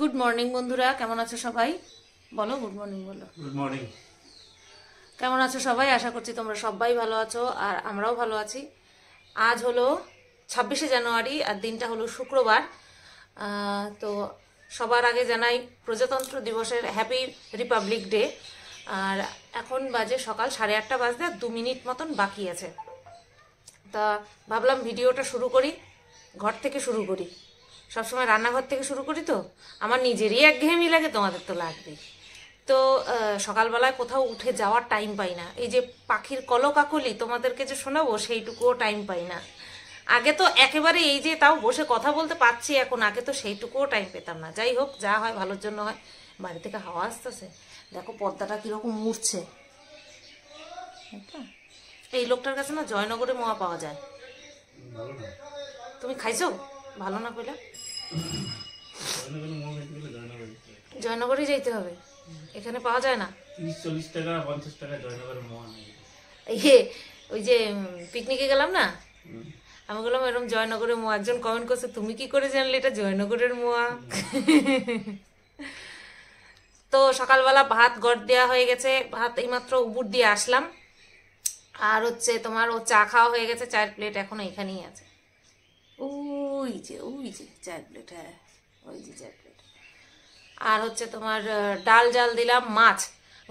good morning বন্ধুরা কেমন আছো সবাই বলো গুড মর্নিং বলো গুড মর্নিং কেমন আছো সবাই আশা করছি তোমরা সবাই ভালো আছো আর আমরাও ভালো আছি আজ হলো ছাব্বিশে জানুয়ারি আর দিনটা হলো শুক্রবার তো সবার আগে জানাই প্রজাতন্ত্র দিবসের হ্যাপি রিপাবলিক ডে আর এখন বাজে সকাল সাড়ে আটটা বাজতে দু মিনিট মতন বাকি আছে তা ভাবলাম ভিডিওটা শুরু করি ঘর থেকে শুরু করি সবসময় রান্নাঘর থেকে শুরু করি তো আমার নিজেরই একঘেয়েমি লাগে তোমাদের তো লাগবে তো সকালবেলায় কোথাও উঠে যাওয়ার টাইম পাই না এই যে পাখির কলকাকলি তোমাদেরকে যে শোনাবো সেইটুকুও টাইম পাই না আগে তো একেবারে এই যে তাও বসে কথা বলতে পারছি এখন আগে তো সেইটুকুও টাইম পেতাম না যাই হোক যা হয় ভালোর জন্য হয় বাড়ি থেকে হাওয়া আসতেছে দেখো পর্দাটা কীরকম উঠছে এই লোকটার কাছে না জয়নগরে মোয়া পাওয়া যায় তুমি খাইছো ভালো না কইলা জয়নগরে যাইতে হবে এখানে পাওয়া যায় না তিরিশ টাকা ইয়ে, ওই যে পিকনিকে গেলাম না আমি বললাম এরকম জয়নগরের মোয়া একজন কমেন্ট করছে তুমি কি করে জানলে এটা জয়নগরের মোয়া তো সকালবেলা ভাত গড় দেওয়া হয়ে গেছে ভাত এইমাত্র উবুর দিয়ে আসলাম আর হচ্ছে তোমার ও চা খাওয়া হয়ে গেছে চার প্লেট এখনো এখানেই আছে ওই যে ওই যে চার প্লেট হ্যাঁ ওই যে চার প্লেট আর হচ্ছে তোমার ডাল জাল দিলাম মাছ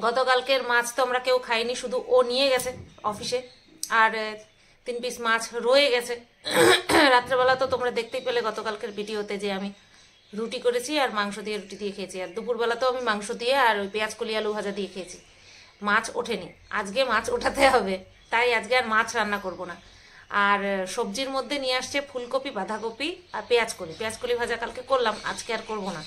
গতকালকের মাছ তো আমরা কেউ খাইনি শুধু ও নিয়ে গেছে অফিসে আর তিন পিস মাছ রয়ে গেছে রাত্রেবেলা তো তোমরা দেখতেই পেলে গতকালকের ভিডিওতে যে আমি রুটি করেছি আর মাংস দিয়ে রুটি দিয়ে খেয়েছি আর দুপুরবেলা তো আমি মাংস দিয়ে আর ওই পেঁয়াজ কলি আলু ভাজা দিয়ে খেয়েছি মাছ ওঠেনি আজকে মাছ ওঠাতে হবে তাই আজকে আর মাছ রান্না করব না আর সবজির মধ্যে নিয়ে আসছে ফুলকপি বাঁধাকপি আর পেঁয়াজ কলি পেঁয়াজ কলি ভাজা কালকে করলাম আজকে আর করব না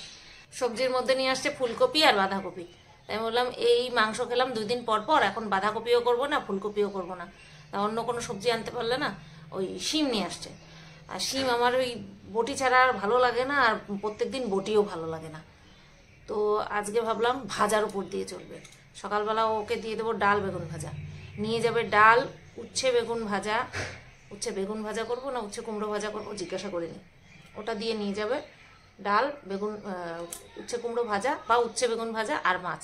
সবজির মধ্যে নিয়ে আসছে ফুলকপি আর বাঁধাকপি তাই বললাম এই মাংস খেলাম দুই দিন পর পর এখন বাঁধাকপিও করব না ফুলকপিও করব না তা অন্য কোনো সবজি আনতে পারলে না ওই শিম নিয়ে আসছে আর শিম আমার ওই বটি ছাড়া আর ভালো লাগে না আর প্রত্যেক দিন বটিও ভালো লাগে না তো আজকে ভাবলাম ভাজার উপর দিয়ে চলবে সকালবেলা ওকে দিয়ে দেবো ডাল বেগুন ভাজা নিয়ে যাবে ডাল উচ্ছে বেগুন ভাজা উচ্ছে বেগুন ভাজা করব না উচ্ছে কুমড়ো ভাজা করবো জিজ্ঞাসা করিনি ওটা দিয়ে নিয়ে যাবে ডাল বেগুন উচ্ছে কুমড়ো ভাজা বা উচ্ছে বেগুন ভাজা আর মাছ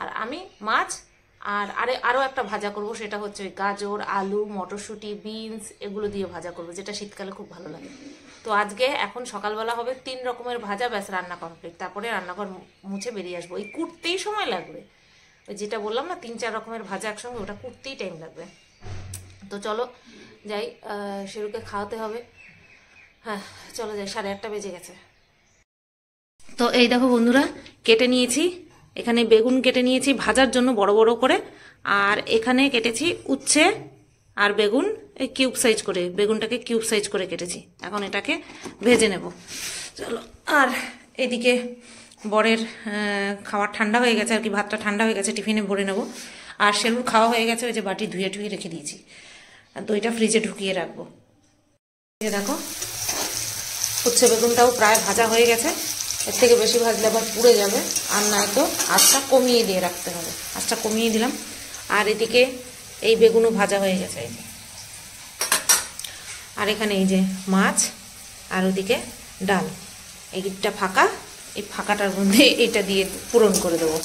আর আমি মাছ আর আরে আরও একটা ভাজা করব সেটা হচ্ছে ওই গাজর আলু মটরশুঁটি বিনস এগুলো দিয়ে ভাজা করব যেটা শীতকালে খুব ভালো লাগে তো আজকে এখন সকালবেলা হবে তিন রকমের ভাজা ব্যাস রান্না কমপ্লিট তারপরে রান্নাঘর মুছে বেরিয়ে আসবো এই কুটতেই সময় লাগবে ওই যেটা বললাম না তিন চার রকমের ভাজা একসঙ্গে ওটা কুটতেই টাইম লাগবে তো চলো যাই শিরুকে খাওয়াতে হবে হ্যাঁ চলো যাই সাড়ে আটটা বেজে গেছে তো এই দেখো বন্ধুরা কেটে নিয়েছি এখানে বেগুন কেটে নিয়েছি ভাজার জন্য বড় বড় করে আর এখানে কেটেছি উচ্ছে আর বেগুন এই কিউব সাইজ করে বেগুনটাকে কিউব সাইজ করে কেটেছি এখন এটাকে ভেজে নেব চলো আর এদিকে বরের খাওয়ার ঠান্ডা হয়ে গেছে আর কি ভাতটা ঠান্ডা হয়ে গেছে টিফিনে ভরে নেব আর সেরুর খাওয়া হয়ে গেছে ওই যে বাটি ধুয়ে টুয়ে রেখে দিয়েছি আর দইটা ফ্রিজে ঢুকিয়ে রাখবো দেখো উচ্ছে বেগুনটাও প্রায় ভাজা হয়ে গেছে এর থেকে বেশি ভাজলে আবার পুড়ে যাবে আর না তো আঁচটা কমিয়ে দিয়ে রাখতে হবে আঁচটা কমিয়ে দিলাম আর এদিকে এই বেগুনও ভাজা হয়ে গেছে আর এখানে এই যে মাছ আর ওদিকে ডাল এইটা ফাঁকা এই ফাঁকাটার মধ্যে এটা দিয়ে পূরণ করে দেবো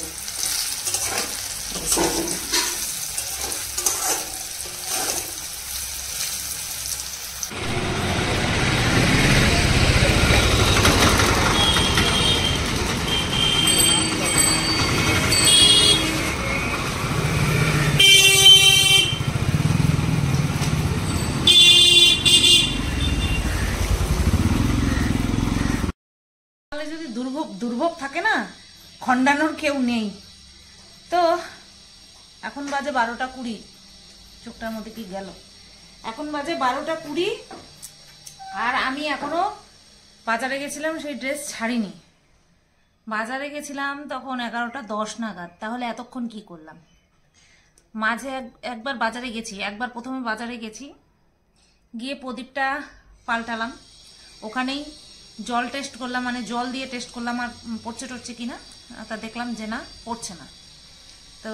কেউ নেই তো এখন বাজে বারোটা কুড়ি চোখটার মধ্যে কি গেল এখন বাজে বারোটা কুড়ি আর আমি এখনও বাজারে গেছিলাম সেই ড্রেস ছাড়িনি বাজারে গেছিলাম তখন এগারোটা দশ নাগাদ তাহলে এতক্ষণ কি করলাম মাঝে একবার বাজারে গেছি একবার প্রথমে বাজারে গেছি গিয়ে প্রদীপটা পাল্টালাম ওখানেই জল টেস্ট করলাম মানে জল দিয়ে টেস্ট করলাম আর পড়ছে টরছে কিনা তা দেখলাম যে না পড়ছে না তো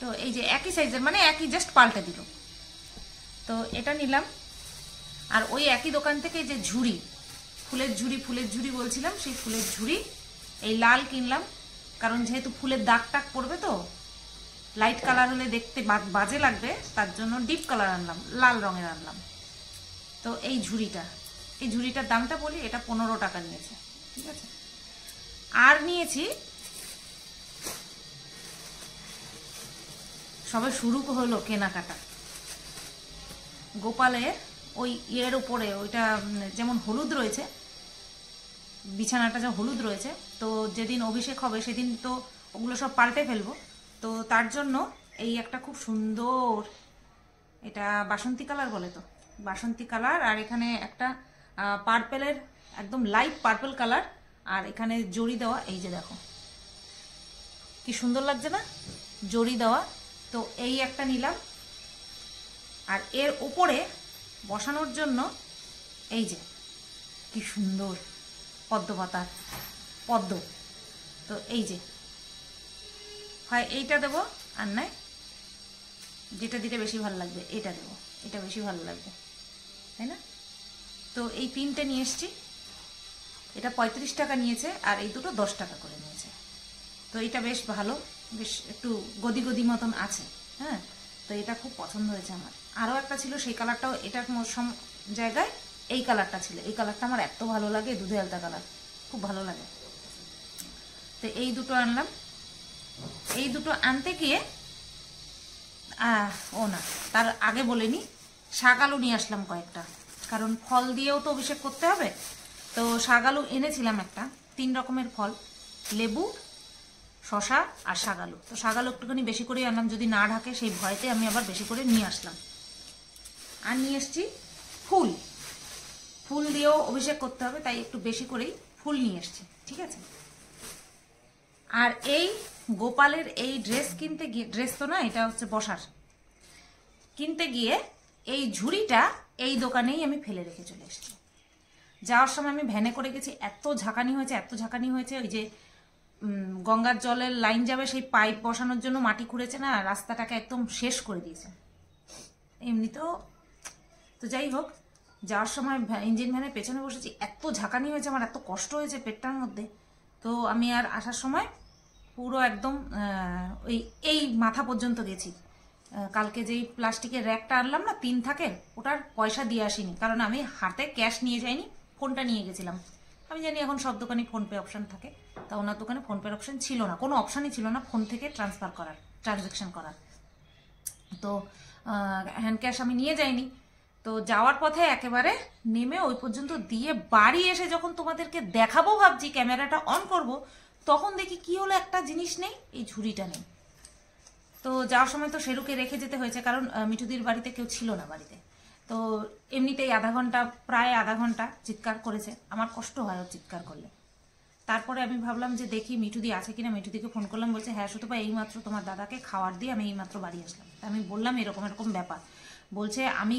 তো এই যে একই সাইজের মানে একই জাস্ট পাল্টে দিল তো এটা নিলাম আর ওই একই দোকান থেকে যে ঝুড়ি ফুলের ঝুড়ি ফুলের ঝুড়ি বলছিলাম সেই ফুলের ঝুড়ি এই লাল কিনলাম কারণ যেহেতু ফুলের দাগ টাগ পড়বে তো লাইট কালার হলে দেখতে বাজে লাগবে তার জন্য ডিপ কালার আনলাম লাল রঙের আনলাম তো এই ঝুড়িটা এই ঝুড়িটার দামটা বলি এটা পনেরো টাকা নিয়েছে ঠিক আছে আর নিয়েছি সবে শুরু হলো কেনাকাটা গোপালের ওই ইয়ের উপরে ওইটা যেমন হলুদ রয়েছে বিছানাটা যে হলুদ রয়েছে তো যেদিন অভিষেক হবে সেদিন তো ওগুলো সব পাল্টে ফেলবো তো তার জন্য এই একটা খুব সুন্দর এটা বাসন্তী কালার বলে তো বাসন্তী কালার আর এখানে একটা পার্পেলের একদম লাইট পার্পেল কালার আর এখানে জড়ি দেওয়া এই যে দেখো কি সুন্দর লাগছে না জড়ি দেওয়া তো এই একটা নিলাম আর এর উপরে বসানোর জন্য এই যে কি সুন্দর পদ্ম পাতার পদ্ম তো এই যে হয় এইটা দেব আর নয় যেটা দিতে বেশি ভালো লাগবে এটা দেব এটা বেশি ভালো লাগবে তাই না তো এই তিনটে নিয়ে এসছি এটা পঁয়ত্রিশ টাকা নিয়েছে আর এই দুটো দশ টাকা করে নিয়েছে তো এটা বেশ ভালো বেশ একটু গদি গদি মতন আছে হ্যাঁ তো এটা খুব পছন্দ হয়েছে আমার আরও একটা ছিল সেই কালারটাও এটার মৌসম জায়গায় এই কালারটা ছিল এই কালারটা আমার এত ভালো লাগে দুধে আলতা কালার খুব ভালো লাগে তো এই দুটো আনলাম এই দুটো আনতে গিয়ে ও না তার আগে বলেনি শাক আলু নিয়ে আসলাম কয়েকটা কারণ ফল দিয়েও তো অভিষেক করতে হবে তো শাক আলু এনেছিলাম একটা তিন রকমের ফল লেবু শশা আর শাগালো তো শাগালো একটুখানি বেশি করে আনলাম যদি না ঢাকে সেই ভয়তে আমি আবার বেশি করে নিয়ে আসলাম আর নিয়ে এসছি ফুল ফুল দিয়েও অভিষেক করতে হবে তাই একটু বেশি করেই ফুল নিয়ে এসছি ঠিক আছে আর এই গোপালের এই ড্রেস কিনতে গিয়ে ড্রেস তো না এটা হচ্ছে বসার কিনতে গিয়ে এই ঝুড়িটা এই দোকানেই আমি ফেলে রেখে চলে এসেছি যাওয়ার সময় আমি ভ্যানে করে গেছি এত ঝাঁকানি হয়েছে এত ঝাঁকানি হয়েছে ওই যে গঙ্গার জলের লাইন যাবে সেই পাইপ বসানোর জন্য মাটি খুঁড়েছে না রাস্তাটাকে একদম শেষ করে দিয়েছে এমনিতেও তো যাই হোক যাওয়ার সময় ইঞ্জিন ভ্যানের পেছনে বসেছি এত ঝাঁকানি হয়েছে আমার এত কষ্ট হয়েছে পেটটার মধ্যে তো আমি আর আসার সময় পুরো একদম ওই এই মাথা পর্যন্ত গেছি কালকে যেই প্লাস্টিকের র্যাকটা আনলাম না তিন থাকে ওটার পয়সা দিয়ে আসিনি কারণ আমি হাতে ক্যাশ নিয়ে যাইনি ফোনটা নিয়ে গেছিলাম আমি জানি এখন সব দোকানে ফোনপে অপশান থাকে তা ওনার দোকানে ফোনপের অপশন ছিল না কোনো অপশানই ছিল না ফোন থেকে ট্রান্সফার করার ট্রানজ্যাকশান করার তো হ্যান্ড ক্যাশ আমি নিয়ে যাইনি তো যাওয়ার পথে একেবারে নেমে ওই পর্যন্ত দিয়ে বাড়ি এসে যখন তোমাদেরকে দেখাবো ভাবছি ক্যামেরাটা অন করব তখন দেখি কি হলো একটা জিনিস নেই এই ঝুড়িটা নেই তো যাওয়ার সময় তো সেরুকে রেখে যেতে হয়েছে কারণ মিঠুদির বাড়িতে কেউ ছিল না বাড়িতে তো এমনিতেই আধা ঘন্টা প্রায় আধা ঘন্টা চিৎকার করেছে আমার কষ্ট হয় ও চিৎকার করলে তারপরে আমি ভাবলাম যে দেখি মিঠুদি আছে কিনা মিঠুদিকে ফোন করলাম বলছে হ্যাঁ সত্যপা এইমাত্র তোমার দাদাকে খাওয়ার দিয়ে আমি এইমাত্র বাড়ি আসলাম আমি বললাম এরকম এরকম ব্যাপার বলছে আমি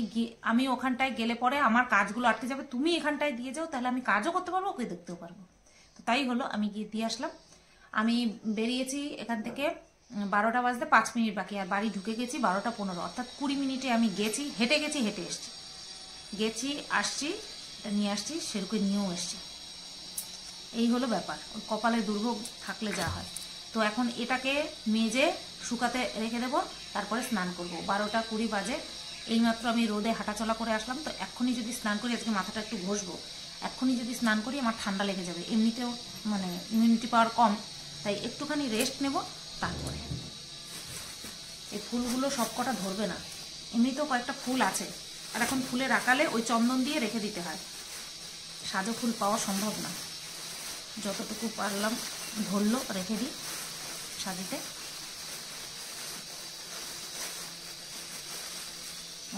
আমি ওখানটায় গেলে পরে আমার কাজগুলো আটকে যাবে তুমি এখানটায় দিয়ে যাও তাহলে আমি কাজও করতে পারবো ওকে দেখতেও পারবো তো তাই হলো আমি গিয়ে দিয়ে আসলাম আমি বেরিয়েছি এখান থেকে বারোটা বাজতে পাঁচ মিনিট বাকি আর বাড়ি ঢুকে গেছি বারোটা পনেরো অর্থাৎ কুড়ি মিনিটে আমি গেছি হেঁটে গেছি হেঁটে এসছি গেছি আসছি এটা নিয়ে আসছি সেরকম নিয়েও এসছি এই হলো ব্যাপার কপালে দুর্ভোগ থাকলে যা হয় তো এখন এটাকে মেজে শুকাতে রেখে দেবো তারপরে স্নান করব বারোটা কুড়ি বাজে এইমাত্র আমি রোদে হাঁটাচলা করে আসলাম তো এক্ষুনি যদি স্নান করি আজকে মাথাটা একটু ঘষবো এক্ষুনি যদি স্নান করি আমার ঠান্ডা লেগে যাবে এমনিতেও মানে ইমিউনিটি পাওয়ার কম তাই একটুখানি রেস্ট নেব তারপরে এই ফুলগুলো সব কটা ধরবে না এমনিতেও কয়েকটা ফুল আছে আর এখন ফুলে রাখালে ওই চন্দন দিয়ে রেখে দিতে হয় সাজো ফুল পাওয়া সম্ভব না যতটুকু পারলাম ধরলো রেখে দিই শাড়িতে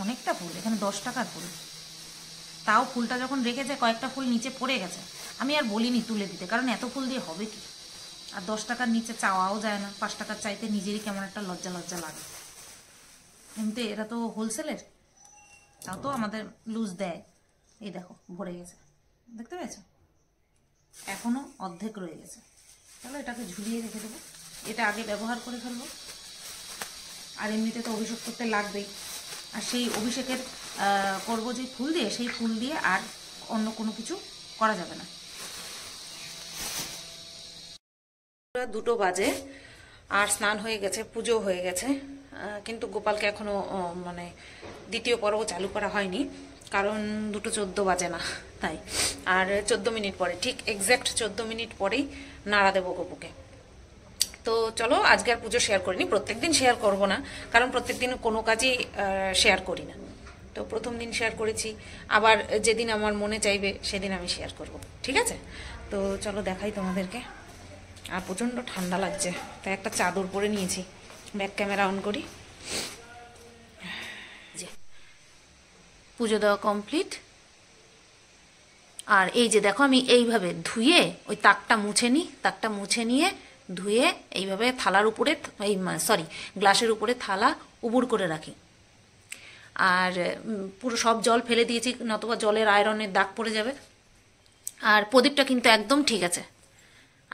অনেকটা ফুল এখানে দশ টাকার ফুল তাও ফুলটা যখন রেখেছে কয়েকটা ফুল নিচে পড়ে গেছে আমি আর বলিনি তুলে দিতে কারণ এত ফুল দিয়ে হবে কি আর দশ টাকার নিচে চাওয়াও যায় না পাঁচ টাকার চাইতে নিজেরই কেমন একটা লজ্জা লজ্জা লাগে কিন্তু এরা তো হোলসেলের তাও তো আমাদের লুজ দেয় এই দেখো ভরে গেছে দেখতে পেয়েছো এখনও অর্ধেক রয়ে গেছে তাহলে এটাকে ঝুলিয়ে রেখে দেবো এটা আগে ব্যবহার করে ফেলবো আর এমনিতে তো অভিষেক করতে লাগবেই আর সেই অভিষেকের করব যে ফুল দিয়ে সেই ফুল দিয়ে আর অন্য কোনো কিছু করা যাবে না দুটো বাজে আর স্নান হয়ে গেছে পুজো হয়ে গেছে কিন্তু গোপালকে এখনও মানে দ্বিতীয় পর্ব চালু করা হয়নি কারণ দুটো চোদ্দ বাজে না তাই আর চোদ্দ মিনিট পরে ঠিক এক্স্যাক্ট চোদ্দ মিনিট পরেই নাড়া দেবো গোপুকে তো চলো আজকে আর পুজো শেয়ার করিনি প্রত্যেক দিন শেয়ার করব না কারণ প্রত্যেক দিন কোনো কাজই শেয়ার করি না তো প্রথম দিন শেয়ার করেছি আবার যেদিন আমার মনে চাইবে সেদিন আমি শেয়ার করব ঠিক আছে তো চলো দেখাই তোমাদেরকে আর প্রচণ্ড ঠান্ডা লাগছে তাই একটা চাদর পরে নিয়েছি ব্যাক ক্যামেরা অন করি যে পুজো দেওয়া কমপ্লিট আর এই যে দেখো আমি এইভাবে ধুয়ে ওই তাকটা মুছে নিই তাকটা মুছে নিয়ে ধুয়ে এইভাবে থালার উপরে এই সরি গ্লাসের উপরে থালা উবুর করে রাখি আর পুরো সব জল ফেলে দিয়েছি নতবা জলের আয়রনের দাগ পড়ে যাবে আর প্রদীপটা কিন্তু একদম ঠিক আছে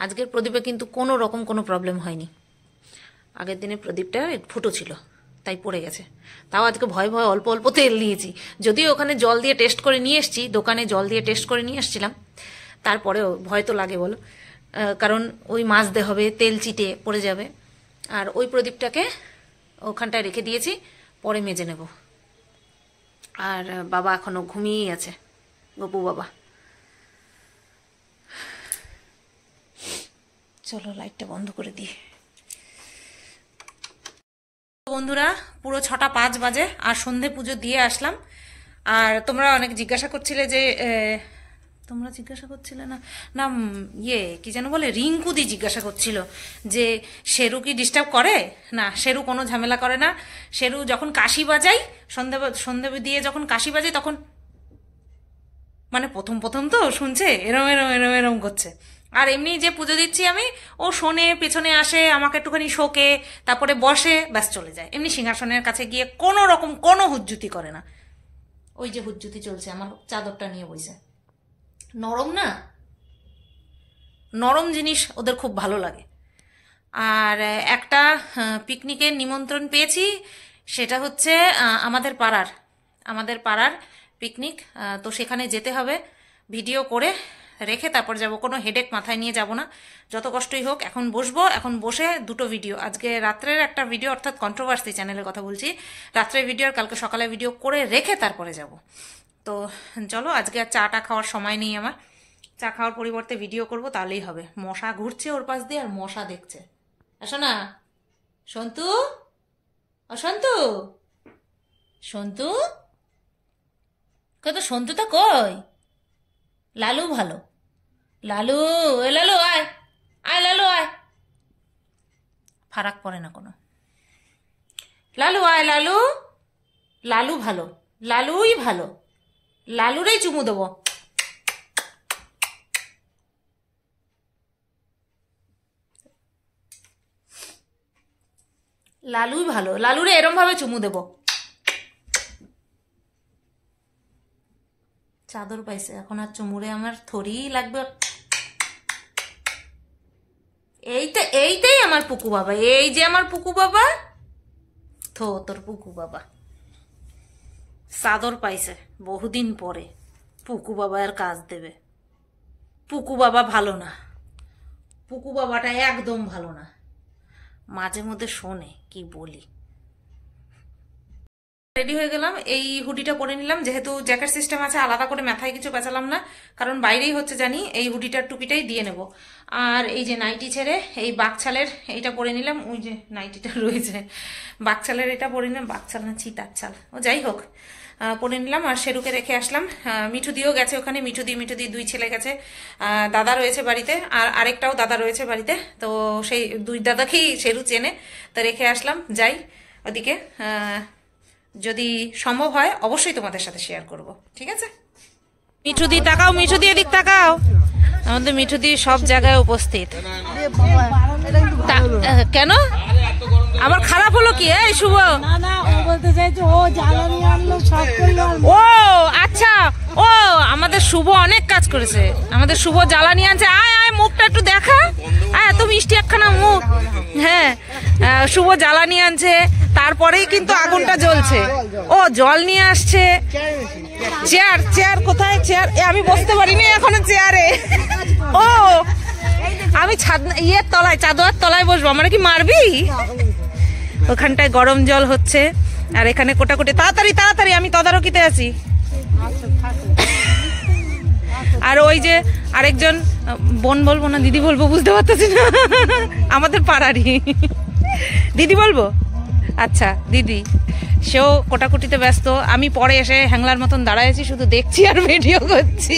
আজকের প্রদীপে কিন্তু কোনো রকম কোনো প্রবলেম হয়নি আগের দিনে প্রদীপটা ফুটো ছিল তাই পড়ে গেছে তাও আজকে ভয় ভয় অল্প অল্প তেল নিয়েছি যদিও ওখানে জল দিয়ে টেস্ট করে নিয়ে এসেছি দোকানে জল দিয়ে টেস্ট করে নিয়ে এসেছিলাম তারপরেও ভয় তো লাগে বলো কারণ ওই মাজতে হবে তেল চিটে পড়ে যাবে আর ওই প্রদীপটাকে ওখানটায় রেখে দিয়েছি পরে মেজে নেব আর বাবা এখনও ঘুমিয়েই আছে গপু বাবা চলো লাইটটা বন্ধ করে দিই বন্ধুরা পুরো ছটা পাঁচ বাজে আর সন্ধে পুজো দিয়ে আসলাম আর তোমরা অনেক জিজ্ঞাসা করছিলে যে তোমরা জিজ্ঞাসা করছিলে না না ইয়ে কি যেন বলে রিঙ্কুদি জিজ্ঞাসা করছিল যে শেরু কি ডিস্টার্ব করে না শেরু কোনো ঝামেলা করে না শেরু যখন কাশি বাজাই সন্ধে সন্ধে দিয়ে যখন কাশি বাজাই তখন মানে প্রথম প্রথম তো শুনছে এরম এরম এরম এরম করছে আর এমনি যে পুজো দিচ্ছি আমি ও শোনে পেছনে আসে আমাকে একটুখানি শোকে তারপরে বসে ব্যাস চলে যায় এমনি সিংহাসনের কাছে গিয়ে কোনো রকম কোনো হুজ্জুতি করে না ওই যে হুজ্জুতি চলছে আমার চাদরটা নিয়ে বইছে নরম না নরম জিনিস ওদের খুব ভালো লাগে আর একটা পিকনিকের নিমন্ত্রণ পেয়েছি সেটা হচ্ছে আমাদের পাড়ার আমাদের পাড়ার পিকনিক তো সেখানে যেতে হবে ভিডিও করে রেখে তারপর যাব কোনো হেডেক মাথায় নিয়ে যাব না যত কষ্টই হোক এখন বসবো এখন বসে দুটো ভিডিও আজকে রাত্রের একটা ভিডিও অর্থাৎ কন্ট্রোভার্সি চ্যানেলের কথা বলছি রাত্রের ভিডিও আর কালকে সকালে ভিডিও করে রেখে তারপরে যাব তো চলো আজকে আর চাটা খাওয়ার সময় নেই আমার চা খাওয়ার পরিবর্তে ভিডিও করব তাহলেই হবে মশা ঘুরছে ওর পাশ দিয়ে আর মশা দেখছে আসো না সন্তু অসন্তু সন্তু কত সন্তুটা কই লালু ভালো লালু এ লালু আয় আয় লালু আয় ফারাক পড়ে না কোনো লালু আয় লালু লালু ভালো লালুই ভালো লালুরেই চুমু দেবো লালুই ভালো লালুরে এরমভাবে চুমু দেবো চাদর পাইছে এখন আর চুমুরে আমার থরি লাগবে এইটা এইটাই আমার পুকু বাবা এই যে আমার পুকু বাবা থো তোর পুকু বাবা চাদর পাইছে বহুদিন পরে পুকু বাবা আর কাজ দেবে পুকু বাবা ভালো না পুকু বাবাটা একদম ভালো না মাঝে মধ্যে শোনে কি বলি রেডি হয়ে গেলাম এই হুডিটা পরে নিলাম যেহেতু জ্যাকেট সিস্টেম আছে আলাদা করে মাথায় কিছু পেঁচালাম না কারণ বাইরেই হচ্ছে জানি এই হুডিটার টুপিটাই দিয়ে নেব আর এই যে নাইটি ছেড়ে এই বাঘছালের এইটা পরে নিলাম ওই যে নাইটিটা রয়েছে বাকছালের এটা পরে নিলাম বাকছাল না চিতার ছাল ও যাই হোক পরে নিলাম আর শেরুকে রেখে আসলাম মিঠু দিয়েও গেছে ওখানে মিঠু দিয়ে মিঠু দিয়ে দুই ছেলে গেছে দাদা রয়েছে বাড়িতে আর আরেকটাও দাদা রয়েছে বাড়িতে তো সেই দুই দাদাকেই সেরু চেনে তো রেখে আসলাম যাই ওদিকে যদি সম্ভব হয় অবশ্যই তোমাদের সাথে শেয়ার করব ঠিক আছে মিঠু দি তাকাও মিঠু দি এদিক তাকাও আমাদের মিঠু দি সব জায়গায় উপস্থিত কেন আমার খারাপ হলো কি এই শুভ ও আচ্ছা ও আমাদের শুভ অনেক কাজ করেছে আমাদের শুভ জ্বালানি আনছে আয় আয় মুখটা একটু দেখা আয় এত মিষ্টি একখানা মুখ হ্যাঁ শুভ জ্বালানি আনছে তারপরেই কিন্তু আগুনটা জ্বলছে ও জল নিয়ে আসছে চেয়ার চেয়ার কোথায় চেয়ার আমি বসতে পারিনি এখনো চেয়ারে ও আমি ছাদ ইয়ের তলায় চাদোয়ার তলায় বসবো আমরা কি মারবি ওখানটায় গরম জল হচ্ছে আর এখানে কোটি তাড়াতাড়ি তাড়াতাড়ি আমি তদারকিতে আছি আর ওই যে আরেকজন বোন বলবো না দিদি বলবো বুঝতে পারতেছি না আমাদের পাড়ারই দিদি বলবো আচ্ছা দিদি সেও কোটাকুটিতে ব্যস্ত আমি পরে এসে হ্যাংলার মতন দাঁড়াইছি শুধু দেখছি আর ভিডিও করছি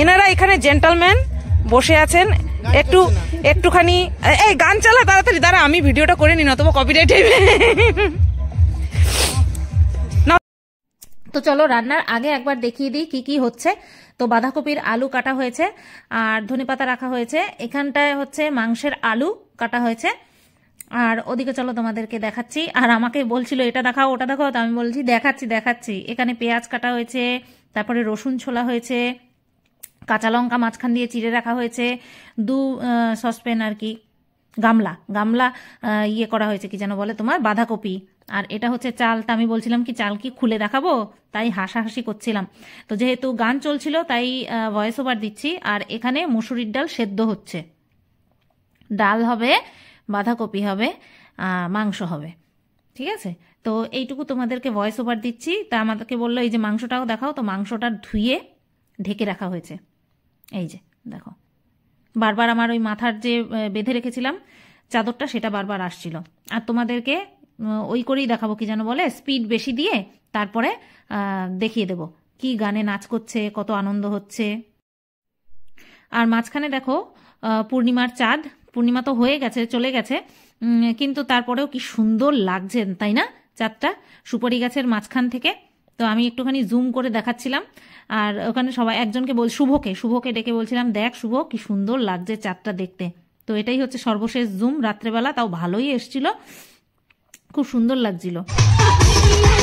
এনারা এখানে জেন্টালম্যান বসে আছেন একটু একটুখানি এই গান চালা তাড়াতাড়ি দাঁড়া আমি ভিডিওটা করে নিন অথবা কপিরাইট তো চলো রান্নার আগে একবার দেখিয়ে দিই কি কি হচ্ছে তো বাঁধাকপির আলু কাটা হয়েছে আর ধনেপাতা রাখা হয়েছে এখানটায় হচ্ছে মাংসের আলু কাটা হয়েছে আর ওদিকে চলো তোমাদেরকে দেখাচ্ছি আর আমাকে বলছিল এটা দেখাও ওটা দেখাও তো আমি বলছি দেখাচ্ছি দেখাচ্ছি এখানে পেঁয়াজ কাটা হয়েছে তারপরে রসুন ছোলা হয়েছে কাঁচা লঙ্কা মাঝখান দিয়ে চিড়ে রাখা হয়েছে দু সসপেন আর কি গামলা গামলা ইয়ে করা হয়েছে কি যেন বলে তোমার বাঁধাকপি আর এটা হচ্ছে চাল তা আমি বলছিলাম কি চাল কি খুলে দেখাবো তাই হাসাহাসি করছিলাম তো যেহেতু গান চলছিল তাই ভয়েস ওভার দিচ্ছি আর এখানে মুসুরির ডাল সেদ্ধ হচ্ছে ডাল হবে বাঁধাকপি হবে মাংস হবে ঠিক আছে তো এইটুকু তোমাদেরকে ভয়েস ওভার দিচ্ছি তা আমাদেরকে বললো এই যে মাংসটাও দেখাও তো মাংসটা ধুয়ে ঢেকে রাখা হয়েছে এই যে দেখো বারবার আমার ওই মাথার যে বেঁধে রেখেছিলাম চাদরটা সেটা বারবার আসছিল আর তোমাদেরকে ওই করেই দেখাবো কি যেন বলে স্পিড বেশি দিয়ে তারপরে দেখিয়ে দেব কি গানে নাচ করছে কত আনন্দ হচ্ছে আর মাঝখানে দেখো পূর্ণিমার চাঁদ পূর্ণিমা তো হয়ে গেছে চলে গেছে কিন্তু তারপরেও কি সুন্দর লাগছে তাই না চাঁদটা সুপারি গাছের মাঝখান থেকে তো আমি একটুখানি জুম করে দেখাচ্ছিলাম আর ওখানে সবাই একজনকে বল শুভকে শুভকে ডেকে বলছিলাম দেখ শুভ কি সুন্দর লাগছে চাঁদটা দেখতে তো এটাই হচ্ছে সর্বশেষ জুম রাত্রেবেলা তাও ভালোই এসছিল খুব সুন্দর লাগছিল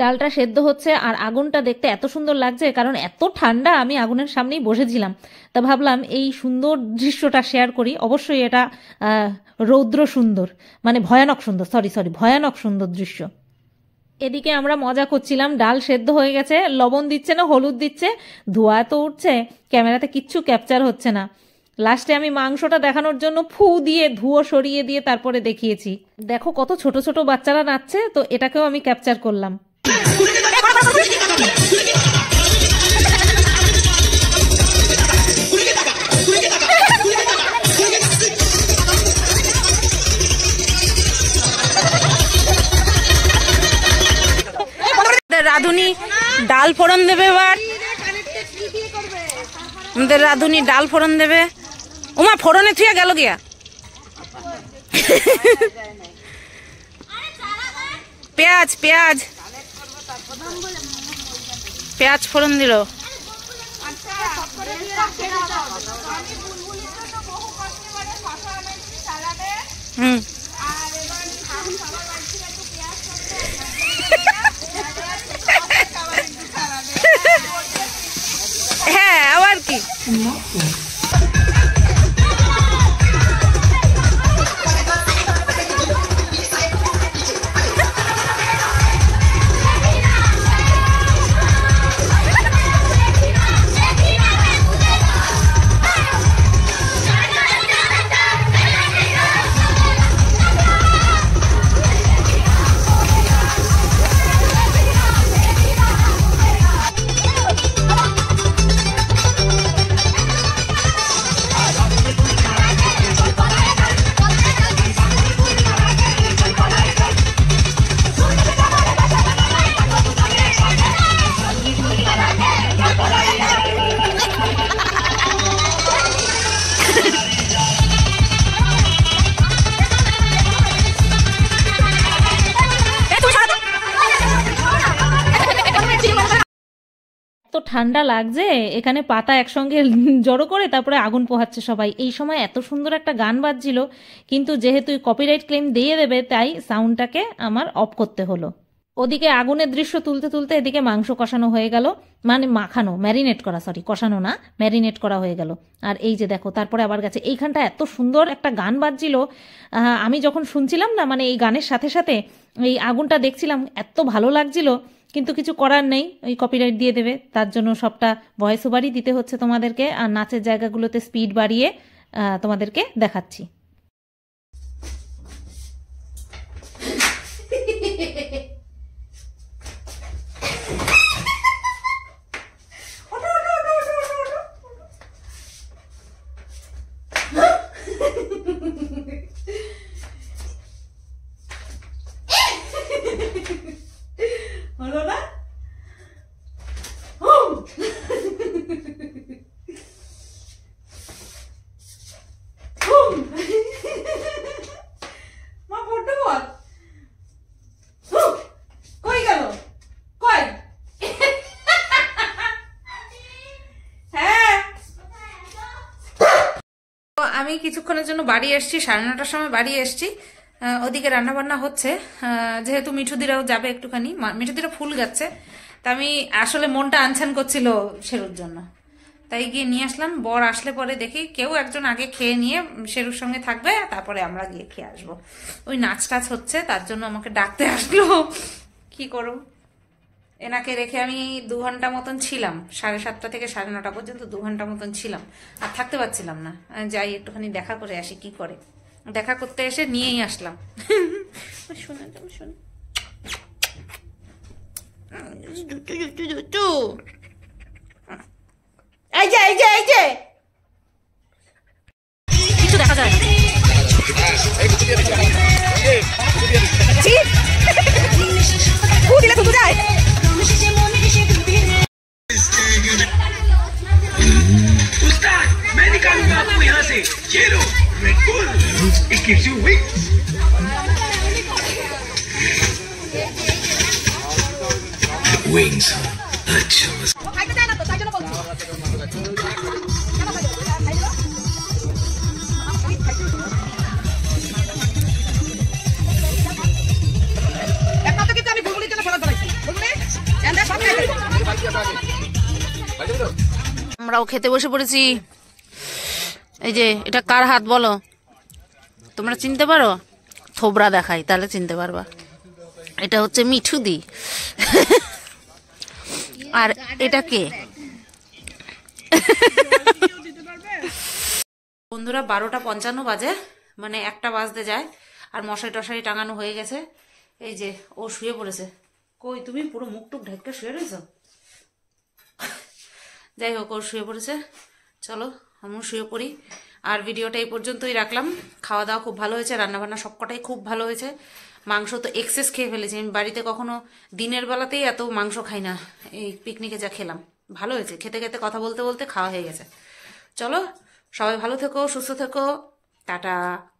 ডালটা সেদ্ধ হচ্ছে আর আগুনটা দেখতে এত সুন্দর লাগছে কারণ এত ঠান্ডা আমি আগুনের সামনেই বসেছিলাম তা ভাবলাম এই সুন্দর দৃশ্যটা শেয়ার করি অবশ্যই এটা রৌদ্র সুন্দর মানে ভয়ানক সুন্দর সরি সরি ভয়ানক সুন্দর দৃশ্য এদিকে আমরা মজা করছিলাম ডাল সেদ্ধ হয়ে গেছে লবণ দিচ্ছে না হলুদ দিচ্ছে ধোয়া তো উঠছে ক্যামেরাতে কিচ্ছু ক্যাপচার হচ্ছে না লাস্টে আমি মাংসটা দেখানোর জন্য ফু দিয়ে ধুয়ো সরিয়ে দিয়ে তারপরে দেখিয়েছি দেখো কত ছোট ছোট বাচ্চারা নাচছে তো এটাকেও আমি ক্যাপচার করলাম রাঁধুনি ডাল ফোড়ন দেবে এবার আমাদের রাঁধুনি ডাল ফোড়ন দেবে উমা ফোড়নে থুয়া গেল গিয়া পেঁয়াজ পেঁয়াজ পেঁয়াজ ফোড়ন দিল হুম হ্যাঁ আবার কি ঠান্ডা লাগছে এখানে পাতা একসঙ্গে জড়ো করে তারপরে আগুন পোহাচ্ছে সবাই এই সময় এত সুন্দর একটা গান বাজছিল কিন্তু যেহেতু কপিরাইট ক্লেম দিয়ে দেবে তাই সাউন্ডটাকে আমার অফ করতে হলো ওদিকে আগুনের দৃশ্য তুলতে তুলতে এদিকে মাংস কষানো হয়ে গেল মানে মাখানো ম্যারিনেট করা সরি কষানো না ম্যারিনেট করা হয়ে গেল আর এই যে দেখো তারপরে আবার গেছে এইখানটা এত সুন্দর একটা গান বাজছিল আমি যখন শুনছিলাম না মানে এই গানের সাথে সাথে এই আগুনটা দেখছিলাম এত ভালো লাগছিল কিন্তু কিছু করার নেই ওই কপিরাইট দিয়ে দেবে তার জন্য সবটা ভয়েস ওভারই দিতে হচ্ছে তোমাদেরকে আর নাচের জায়গাগুলোতে স্পিড বাড়িয়ে তোমাদেরকে দেখাচ্ছি কিছুক্ষণের জন্য বাড়ি এসছি সাড়ে নটার সময় বাড়ি এসছি ওদিকে রান্নাবান্না হচ্ছে যেহেতু মিঠুদিরাও যাবে একটুখানি মিঠুদিরা ফুল যাচ্ছে তা আমি আসলে মনটা আনছান করছিল শেরুর জন্য তাই গিয়ে নিয়ে আসলাম বর আসলে পরে দেখি কেউ একজন আগে খেয়ে নিয়ে শেরুর সঙ্গে থাকবে তারপরে আমরা গিয়ে খেয়ে আসবো ওই নাচ টাচ হচ্ছে তার জন্য আমাকে ডাকতে আসলো কি করবো এনাকে রেখে আমি দু ঘন্টা মতন ছিলাম সাড়ে সাতটা থেকে সাড়ে নটা পর্যন্ত দু ঘন্টা মতন ছিলাম আর থাকতে পারছিলাম না যাই একটুখানি দেখা করে আসি কি করে দেখা করতে এসে নিয়েই আসলাম শোনা শোনা হাতে বসে পড়েছি এই যে এটা কার হাত বলো তোমরা চিনতে পারো থোবরা দেখাই তাহলে চিনতে পারবা এটা হচ্ছে মিঠুদি আর এটা কে বন্ধুরা বারোটা পঞ্চান্ন বাজে মানে একটা বাজতে যায় আর মশারি টশারি টাঙানো হয়ে গেছে এই যে ও শুয়ে পড়েছে কই তুমি পুরো মুখ টুক ঢেকে শুয়ে রয়েছো যাই হোক ওর শুয়ে পড়েছে চলো আমিও শুয়ে পড়ি আর ভিডিওটা এই পর্যন্তই রাখলাম খাওয়া দাওয়া খুব ভালো হয়েছে রান্নাবান্না সবকটাই খুব ভালো হয়েছে মাংস তো এক্সেস খেয়ে ফেলেছি আমি বাড়িতে কখনো দিনের বেলাতেই এত মাংস খাই না এই পিকনিকে যা খেলাম ভালো হয়েছে খেতে খেতে কথা বলতে বলতে খাওয়া হয়ে গেছে চলো সবাই ভালো থেকো সুস্থ থেকো টাটা